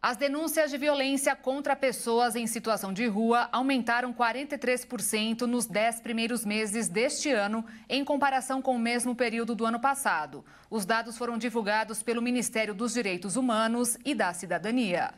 As denúncias de violência contra pessoas em situação de rua aumentaram 43% nos 10 primeiros meses deste ano, em comparação com o mesmo período do ano passado. Os dados foram divulgados pelo Ministério dos Direitos Humanos e da Cidadania.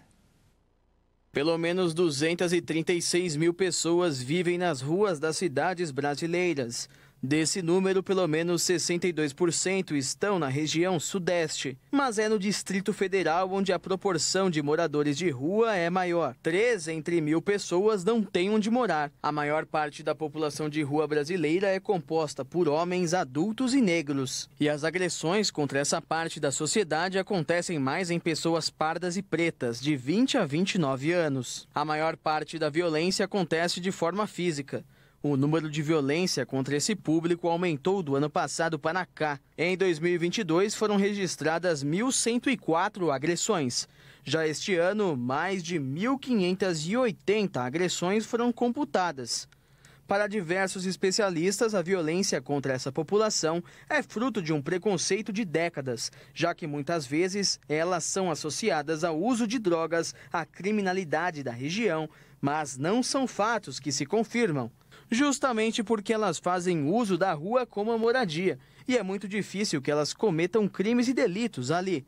Pelo menos 236 mil pessoas vivem nas ruas das cidades brasileiras. Desse número, pelo menos 62% estão na região Sudeste, mas é no Distrito Federal onde a proporção de moradores de rua é maior. Três entre mil pessoas não têm onde morar. A maior parte da população de rua brasileira é composta por homens, adultos e negros. E as agressões contra essa parte da sociedade acontecem mais em pessoas pardas e pretas, de 20 a 29 anos. A maior parte da violência acontece de forma física. O número de violência contra esse público aumentou do ano passado para cá. Em 2022, foram registradas 1.104 agressões. Já este ano, mais de 1.580 agressões foram computadas. Para diversos especialistas, a violência contra essa população é fruto de um preconceito de décadas, já que muitas vezes elas são associadas ao uso de drogas, à criminalidade da região, mas não são fatos que se confirmam, justamente porque elas fazem uso da rua como moradia e é muito difícil que elas cometam crimes e delitos ali.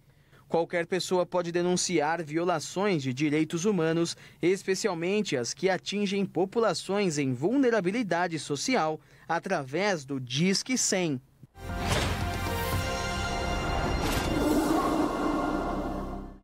Qualquer pessoa pode denunciar violações de direitos humanos, especialmente as que atingem populações em vulnerabilidade social, através do Disque 100.